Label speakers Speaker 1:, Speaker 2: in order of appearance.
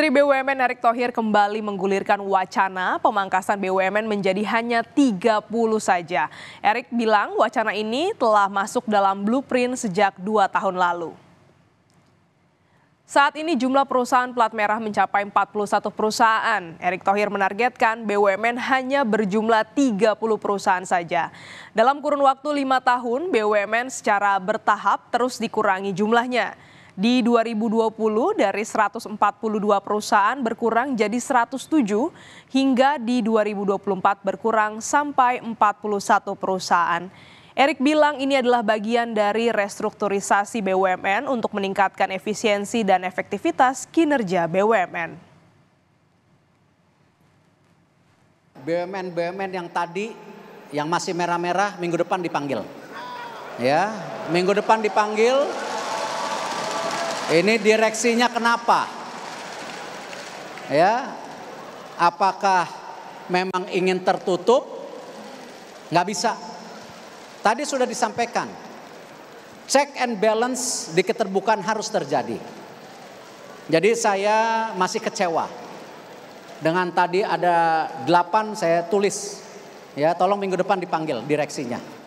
Speaker 1: Menteri BUMN Erick Thohir kembali menggulirkan wacana pemangkasan BUMN menjadi hanya 30 saja. Erick bilang wacana ini telah masuk dalam blueprint sejak dua tahun lalu. Saat ini jumlah perusahaan plat merah mencapai 41 perusahaan. Erick Thohir menargetkan BUMN hanya berjumlah 30 perusahaan saja. Dalam kurun waktu lima tahun, BUMN secara bertahap terus dikurangi jumlahnya. Di 2020 dari 142 perusahaan berkurang jadi 107 hingga di 2024 berkurang sampai 41 perusahaan. Erik bilang ini adalah bagian dari restrukturisasi BUMN untuk meningkatkan efisiensi dan efektivitas kinerja BUMN.
Speaker 2: BUMN-BUMN yang tadi yang masih merah-merah minggu depan dipanggil. Ya, minggu depan dipanggil ini direksinya kenapa? Ya. Apakah memang ingin tertutup? Nggak bisa. Tadi sudah disampaikan. Check and balance di keterbukaan harus terjadi. Jadi saya masih kecewa dengan tadi ada delapan saya tulis. Ya, tolong minggu depan dipanggil direksinya.